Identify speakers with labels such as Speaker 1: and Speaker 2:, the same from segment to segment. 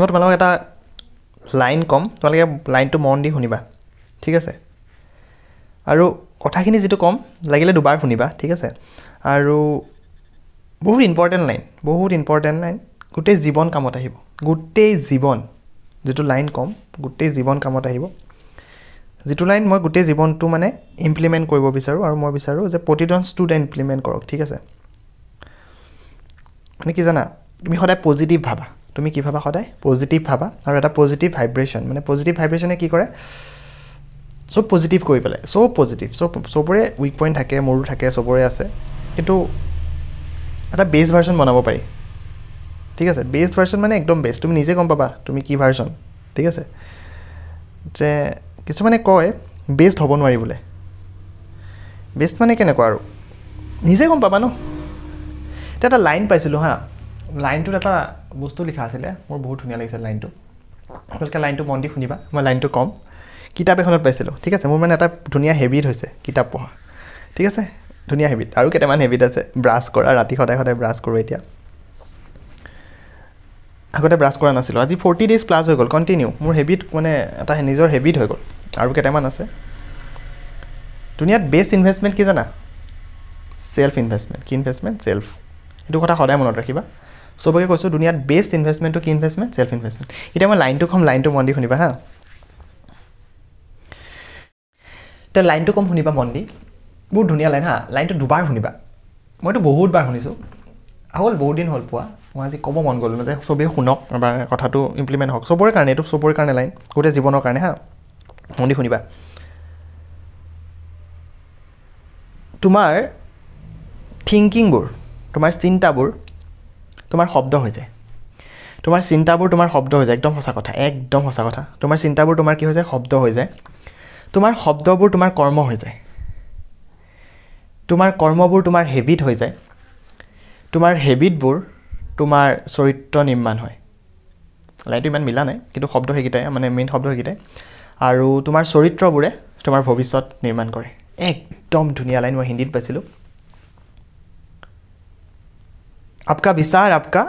Speaker 1: মই তোমালোকক এটা লাইন ক'ম তোমালোকে লাইনটো মন দি শুনিবা ঠিক আছে আৰু কথাখিনি যিটো ক'ম লাগিলে দুবাৰ শুনিবা ঠিক আছে আৰু বহুত ইম্পৰ্টেণ্ট লাইন বহুত ইম্পৰ্টেণ্ট লাইন গোটেই জীৱন কামত আহিব গোটেই জীৱন যিটো লাইন ক'ম গোটেই জীৱন কামত আহিব যিটো লাইন মই গোটেই জীৱনটো মানে ইমপ্লিমেণ্ট কৰিব বিচাৰোঁ আৰু মই বিচাৰোঁ যে প্ৰতিজন ষ্টুডেণ্ট ইমপ্লিমেণ্ট কৰক ঠিক আছে মানে কি জানা তুমি সদায় পজিটিভ ভাবা তুমি কি ভাবা সদায় পজিটিভ ভাবা আৰু এটা পজিটিভ ভাইব্ৰেশ্যন মানে পজিটিভ ভাইব্ৰেশ্যনে কি কৰে চব পজিটিভ কৰি পেলাই চব পজিটিভ চব চবৰে উইক পইণ্ট থাকে মোৰো থাকে চবৰে আছে কিন্তু এটা বেষ্ট ভাৰ্চন বনাব পাৰি ঠিক আছে বেষ্ট ভাৰ্চন মানে একদম বেষ্ট তুমি নিজে গম পাবা তুমি কি ভাৰ্চন ঠিক আছে যে কিছুমানে কয় বেষ্ট হ'ব নোৱাৰি বোলে বেষ্ট মানে কেনেকুৱা আৰু নিজে গম পাবা ন এতিয়া এটা লাইন পাইছিলোঁ হা লাইনটোত এটা বস্তু লিখা আছিলে মোৰ বহুত ধুনীয়া লাগিছিল লাইনটো আপোনালোকে লাইনটো মন দি শুনিবা মই লাইনটো ক'ম কিতাপ এখনত পাইছিলোঁ ঠিক আছে মোৰ মানে এটা ধুনীয়া হেবিট হৈছে কিতাপ পঢ়া ঠিক আছে ধুনীয়া হেবিট আৰু কেইটামান হেবিট আছে ব্ৰাছ কৰা ৰাতি সদায় সদায় ব্ৰাছ কৰোঁ এতিয়া আগতে ব্ৰাছ কৰা নাছিলোঁ আজি ফৰ্টি ডেইজ প্লাছ হৈ গ'ল কণ্টিনিউ মোৰ হেবিট মানে এটা নিজৰ হেবিট হৈ গ'ল আৰু কেইটামান আছে ধুনীয়াত বেষ্ট ইনভেষ্টমেণ্ট কি জানা ছেল্ফ ইনভেষ্টমেণ্ট কি ইনভেষ্টমেণ্ট চেল্ফ সেইটো কথা সদায় মনত ৰাখিবা চবকে কৈছোঁ দুনিয়াত বেষ্ট ইনভেষ্টমেণ্টটো কি ইনভেষ্টমেণ্ট চেল্ফ ইনভেষ্টমেণ্ট এতিয়া মই লাইনটো কম লাইনটো মন দি শুনিবা হা এতিয়া লাইনটো কম শুনিবা মন দি বহুত ধুনীয়া লাইন হা লাইনটো দুবাৰ শুনিবা মইতো বহুতবাৰ শুনিছোঁ হ'ল বহুত দিন হ'ল পোৱা মই আজি ক'ব মন গ'লোঁ যে চবেই শুনক বা কথাটো ইমপ্লিমেণ্ট হওক চবৰে কাৰণে এইটো চবৰে কাৰণে লাইন গোটেই জীৱনৰ কাৰণে হা মন দি শুনিবা তোমাৰ থিংকিংবোৰ তোমাৰ চিন্তাবোৰ তোমাৰ শব্দ হৈ যায় তোমাৰ চিন্তাবোৰ তোমাৰ শব্দ হৈ যায় একদম সঁচা কথা একদম সঁচা কথা তোমাৰ চিন্তাবোৰ তোমাৰ কি হৈ যায় শব্দ হৈ যায় তোমাৰ শব্দবোৰ তোমাৰ কৰ্ম হৈ যায় তোমাৰ কৰ্মবোৰ তোমাৰ হেবিট হৈ যায় তোমাৰ হেবিটবোৰ তোমাৰ চৰিত্ৰ নিৰ্মাণ হয় লাইটো ইমান মিলা নাই কিন্তু শব্দ সেইকেইটাই মানে মেইন শব্দ সেইকেইটাই আৰু তোমাৰ চৰিত্ৰবোৰে তোমাৰ ভৱিষ্যত নিৰ্মাণ কৰে একদম ধুনীয়া লাইন মই হিন্দীত পাইছিলোঁ आपका विचार आपका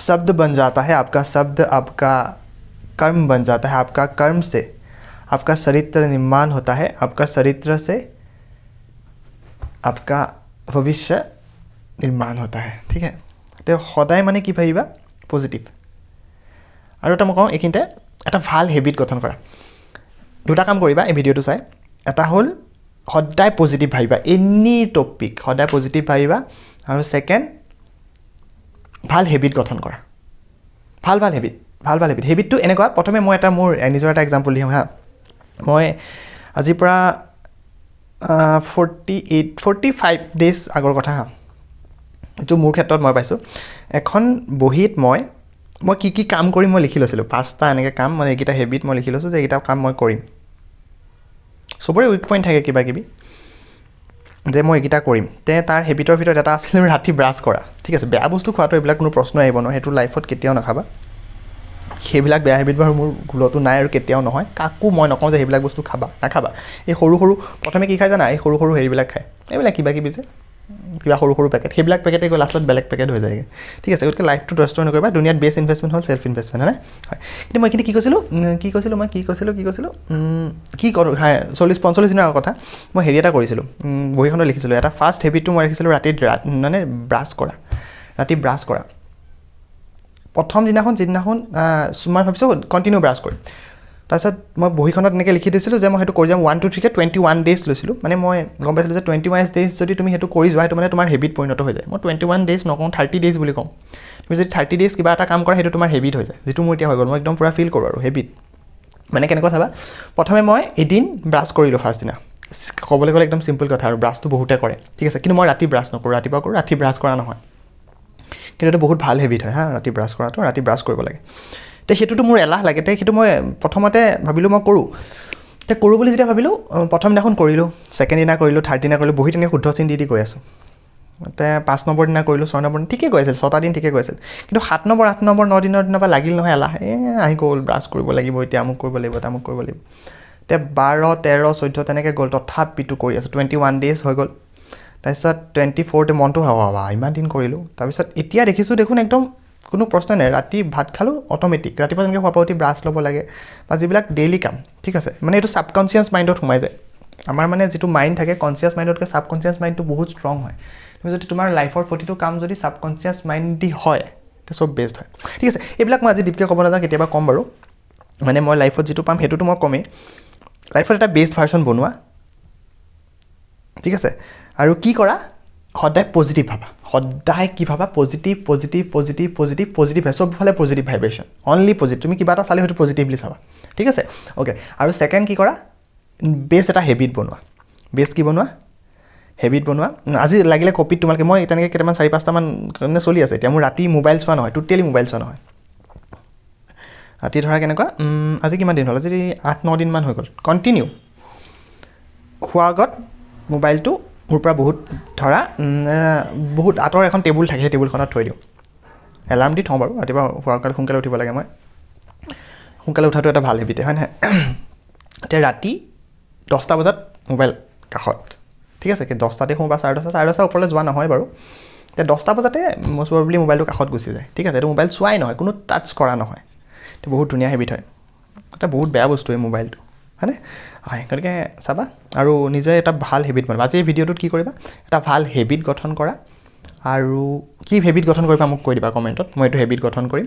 Speaker 1: शब्द बन जाता है आपका शब्द आपका कर्म बन जाता है आपका कर्म से आपका चरित्र निर्माण होता है आपका चरित्र से आपका भविष्य निर्माण होता है ठीक है तो सदा मानी कि भाबा पजिटिव और तो मैं कौन एक भल हेबिट गठन कर दो काम करा भिडिओ सल सदा पजिटिव भाबा एनी टपिक सदा पजिटिव भाबा और सेकेंड ভাল হেবিট গঠন কৰা ভাল ভাল হেবিট ভাল ভাল হেবিট হেবিটটো এনেকুৱা প্ৰথমে মই এটা মোৰ নিজৰ এটা একজাম্পল দিওঁ হা মই আজিৰ পৰা forty eight forty five days আগৰ কথা হা এইটো মোৰ ক্ষেত্ৰত মই পাইছোঁ এখন বহীত মই মই কি কি কাম কৰিম মই লিখি লৈছিলোঁ পাঁচটা এনেকৈ কাম মানে এইকেইটা হেবিট মই লিখি লৈছোঁ যে এইকেইটা কাম মই কৰিম চবৰে উইক পইণ্ট থাকে কিবা কিবি যে মই এইকেইটা কৰিম তে তাৰ হেবিটৰ ভিতৰত এটা আছিলে ৰাতি ব্ৰাছ কৰা ঠিক আছে বেয়া বস্তু খোৱাটো এইবিলাক কোনো প্ৰশ্ন আহিব নহয় সেইটো লাইফত কেতিয়াও নাখাবা সেইবিলাক বেয়া হেবিট বাৰু মোৰ গোলতো নাই আৰু কেতিয়াও নহয় কাকো মই নকওঁ যে সেইবিলাক বস্তু খাবা নাখাবা এই সৰু সৰু প্ৰথমে কি খাই জানা এই সৰু সৰু হেৰিবিলাক খায় এইবিলাক কিবা কিবি যে কিবা সৰু সৰু পেকেট সেইবিলাক পেকেটেই গৈ লাষ্টত বেলেগ পেকেট হৈ যায়গৈ ঠিক আছে গতিকে লাইফটো ট্ৰেষ্ট নকৰিবা দুনিয়াত বেষ্ট ইনভেষ্টমেণ্ট হ'ল চেল্ফ ইনভেষ্টমেণ্ট হয়নে হয় কিন্তু মই এইখিনি কি কৈছিলোঁ কি কৈছিলোঁ মই কি কৈছিলোঁ কি কৈছিলোঁ কি কৰোঁ হাই চল্লিছ পঞ্চল্লিছ দিনৰ কথা মই হেৰি এটা কৰিছিলোঁ বহীখনত লিখিছিলোঁ এটা ফাৰ্ষ্ট হেবিটটো মই ৰাখিছিলোঁ ৰাতি মানে ব্ৰাছ কৰা ৰাতি ব্ৰাছ কৰা প্ৰথম দিনাখন যিদিনাখন মই ভাবিছোঁ কণ্টিনিউ ব্ৰাছ কৰিম তাৰপিছত মই বহীখনত এনেকৈ লিখি দিছিলোঁ যে মই সেইটো কৰি যাম ওৱান টু থ্ৰীকে টুৱেণ্টি ওৱান ডেজ লৈছিলোঁ মানে মই গম পাইছিলোঁ যে টুৱেণ্টি ওৱান ডেজ যদি তুমি সেইটো কৰি যোৱা সেইটো মানে তোমাৰ হেবিট পৰিণত হৈ যায় মই টুৱেণ্টি ওৱান ডেজ নকওঁ থাৰ্টি ডেজ বুলি কওঁ তুমি যদি থাৰ্টি ডেজ কিবা এটা কাম কৰা সেইটো তোমাৰ হেবিট হৈ যায় যিটো মোৰ এতিয়া হৈ গ'ল মই একদম পূৰা ফিল কৰোঁ আৰু হেবিট মানে কেনেকুৱা চাবা প্ৰথমে মই এদিন ব্ৰাছ কৰিলোঁ ফাৰ্ষ্ট দিনা ক'বলৈ গ'লে একদম ছিম্পল কথা আৰু ব্ৰাছটো বহুতে কৰে ঠিক আছে কিন্তু মই ৰাতি ব্ৰাছ নকৰোঁ ৰাতিপুৱা কৰোঁ ৰাতি ব্ৰাছ কৰা নহয় কিন্তু এইটো বহুত ভাল হেবিট হয় হা ৰাতি ব্ৰাছ কৰাটো ৰাতি ব্ৰাছ কৰিব লাগে তে সেইটোতো মোৰ এলাহ লাগে তে সেইটো মই প্ৰথমতে ভাবিলোঁ মই কৰোঁ তে কৰোঁ বুলি যেতিয়া ভাবিলোঁ প্ৰথম দিনাখন কৰিলোঁ ছেকেণ্ড দিনা কৰিলোঁ থাৰ্ড দিনা কৰিলোঁ বহুত এনেকৈ শুদ্ধ চিন দি দি গৈ আছোঁ তে পাঁচ নম্বৰ দিনা কৰিলোঁ ছয় নম্বৰ দিনা ঠিকেই গৈ আছিল ছটা দিন ঠিকেই গৈ আছিল কিন্তু সাত নম্বৰ আঠ নম্বৰ ন দিনৰ দিনৰ পৰা লাগিল নহয় এলাহ এই আহি গ'ল ব্ৰাছ কৰিব লাগিব এতিয়া আমুক কৰিব লাগিব তামুক কৰিব লাগিব তে বাৰ তেৰ চৈধ্য তেনেকৈ গ'ল তথাপিতো কৰি আছোঁ টুৱেণ্টি ওৱান ডেইজ হৈ গ'ল তাৰপিছত টুৱেণ্টি ফ'ৰতে মনটো হ'ব ইমান দিন কৰিলোঁ তাৰপিছত এতিয়া দেখিছোঁ দেখোন একদম কোনো প্ৰশ্নই নাই ৰাতি ভাত খালোঁ অট'মেটিক ৰাতিপুৱা যেনেকৈ শুৱাপা উঠি ব্ৰাছ ল'ব লাগে বা যিবিলাক ডেইলি কাম ঠিক আছে মানে এইটো ছাবকনচিয়াছ মাইণ্ডত সোমাই যায় আমাৰ মানে যিটো মাইণ্ড থাকে কনচিয়াছ মাইণ্ডতকৈ ছাবকনচিয়াছ মাইণ্ডটো বহুত ষ্ট্ৰং হয় তুমি যদি তোমাৰ লাইফৰ প্ৰতিটো কাম যদি ছাবকনচিয়াছ মাইণ্ড দি হয় তেতিয়া চব বেষ্ট হয় ঠিক আছে এইবিলাক মই আজি ডিপকৈ ক'ব নাযাওঁ কেতিয়াবা ক'ম বাৰু মানে মই লাইফত যিটো পাম সেইটোতো মই কমেই লাইফত এটা বেষ্ট ভাৰ্চন বনোৱা ঠিক আছে আৰু কি কৰা সদায় পজিটিভ ভাবা সদায় কি ভাবা positive positive positive positive positive চবফালে পজিটিভ ভাইব্ৰেশ্যন অনলি পজিটিভ তুমি কিবা এটা চালে হয়তো পজিটিভলি চাবা ঠিক আছে অ'কে আৰু ছেকেণ্ড কি কৰা বেষ্ট এটা হেবিট বনোৱা বেষ্ট কি বনোৱা হেবিট বনোৱা আজি লাগিলে কপিত তোমালোকে মই তেনেকৈ কেইটামান চাৰি পাঁচটামান মানে চলি আছে এতিয়া মোৰ ৰাতি মোবাইল চোৱা নহয় টোটেলি মোবাইল চোৱা নহয় ৰাতি ধৰা কেনেকুৱা আজি কিমান দিন হ'ল আজি আঠ ন দিনমান হৈ গ'ল কণ্টিনিউ খোৱাৰ আগত মোবাইলটো মোৰ পৰা বহুত ধৰা বহুত আঁতৰ এখন টেবুল থাকে সেই টেবুলখনত থৈ দিওঁ এলাৰ্ম দি থওঁ বাৰু ৰাতিপুৱা শোৱাৰ কাৰণে সোনকালে উঠিব লাগে মই সোনকালে উঠাটো এটা ভাল হেবিট হয় নহয় এতিয়া ৰাতি দহটা বজাত মোবাইল কাষত ঠিক আছে দহটাতে শুওঁ বা চাৰে দহটা চাৰে দহটা ওপৰলৈ যোৱা নহয় বাৰু এতিয়া দহটা বজাতে মোচ বুলি মোবাইলটো কাষত গুচি যায় ঠিক আছে এইটো মোবাইল চোৱাই নহয় কোনো টাচ কৰা নহয় এইটো বহুত ধুনীয়া হেবিট হয় এটা বহুত বেয়া বস্তু এই মোবাইলটো হয়নে হয় গতিকে চাবা আৰু নিজে এটা ভাল হেবিট বনাবা আজি এই ভিডিঅ'টোত কি কৰিবা এটা ভাল হেবিট গঠন কৰা আৰু কি হেবিট গঠন কৰিবা মোক কৈ দিবা কমেণ্টত মই এইটো হেবিট গঠন কৰিম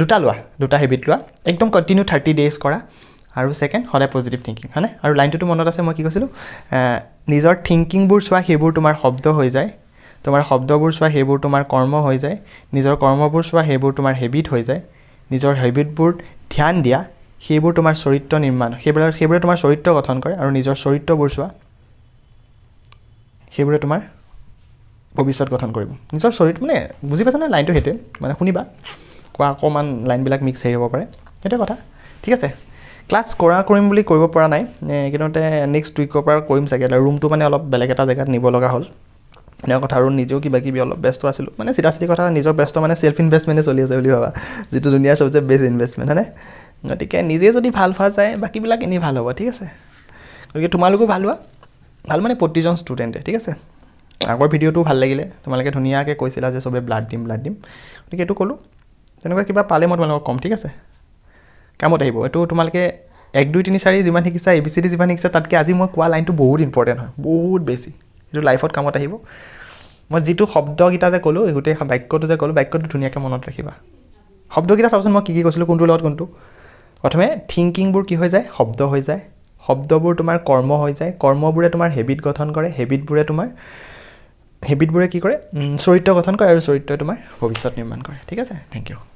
Speaker 1: দুটা লোৱা দুটা হেবিট লোৱা একদম কণ্টিনিউ থাৰ্টি ডেইজ কৰা আৰু ছেকেণ্ড সদায় পজিটিভ থিংকিং হয়নে আৰু লাইনটোতো মনত আছে মই কি কৈছিলোঁ নিজৰ থিংকিংবোৰ চোৱা সেইবোৰ তোমাৰ শব্দ হৈ যায় তোমাৰ শব্দবোৰ চোৱা সেইবোৰ তোমাৰ কৰ্ম হৈ যায় নিজৰ কৰ্মবোৰ চোৱা সেইবোৰ তোমাৰ হেবিট হৈ যায় নিজৰ হেবিটবোৰ ধ্যান দিয়া সেইবোৰ তোমাৰ চৰিত্ৰ নিৰ্মাণ সেইবিলাক সেইবোৰে তোমাৰ চৰিত্ৰ গঠন কৰে আৰু নিজৰ চৰিত্ৰবোৰ চোৱা সেইবোৰে তোমাৰ ভৱিষ্যত গঠন কৰিব নিজৰ চৰিত্ৰ মানে বুজি পাইছা নাই লাইনটো সেইটোৱে মানে শুনিবা কোৱা অকণমান লাইনবিলাক মিক্স হেৰি হ'ব পাৰে সেইটোৱে কথা ঠিক আছে ক্লাছ কৰা কৰিম বুলি কৰিব পৰা নাই কিন্তু নেক্সট উইকৰ পৰা কৰিম চাগে ৰুমটো মানে অলপ বেলেগ এটা জেগাত নিব লগা হ'ল এনেকুৱা কথা আৰু নিজেও কিবা কিবি অলপ ব্যস্ত আছিলোঁ মানে চিধা চিধি কথা নিজৰ ব্যস্ত মানে চেল্ফ ইনভেষ্টমেণ্টেই চলি আছে বুলি ভাবা যিটো দুনিয়াৰ চবচে বেষ্ট ইনভেষ্টমেণ্ট হয়নে গতিকে নিজে যদি ভাল হোৱা যায় বাকীবিলাক এনেই ভাল হ'ব ঠিক আছে গতিকে তোমালোকো ভাল হোৱা ভাল মানে প্ৰতিজন ষ্টুডেণ্টে ঠিক আছে আগৰ ভিডিঅ'টো ভাল লাগিলে তোমালোকে ধুনীয়াকৈ কৈছিলা যে চবেই ব্লাড দিম ব্লাড দিম গতিকে এইটো ক'লোঁ তেনেকুৱা কিবা পালে মই তোমালোকক ক'ম ঠিক আছে কামত আহিব এইটো তোমালোকে এক দুই তিনি চাৰি যিমান শিকিছা এ বি চি ডি যিমান শিকিছা তাতকৈ আজি মই কোৱা লাইনটো বহুত ইম্পৰ্টেণ্ট হয় বহুত বেছি সেইটো লাইফত কামত আহিব মই যিটো শব্দকেইটা যে ক'লোঁ গোটেই বাক্যটো যে ক'লোঁ বাক্যটো ধুনীয়াকৈ মনত ৰাখিবা শব্দকেইটা চাবচোন মই কি কি কৈছিলোঁ কোনটোৰ লগত কোনটো প্ৰথমে থিংকিংবোৰ কি হৈ যায় শব্দ হৈ যায় শব্দবোৰ তোমাৰ কৰ্ম হৈ যায় কৰ্মবোৰে তোমাৰ হেবিট গঠন কৰে হেবিটবোৰে তোমাৰ হেবিটবোৰে কি কৰে চৰিত্ৰ গঠন কৰে আৰু চৰিত্ৰই তোমাৰ ভৱিষ্যত নিৰ্মাণ কৰে ঠিক আছে থেংক ইউ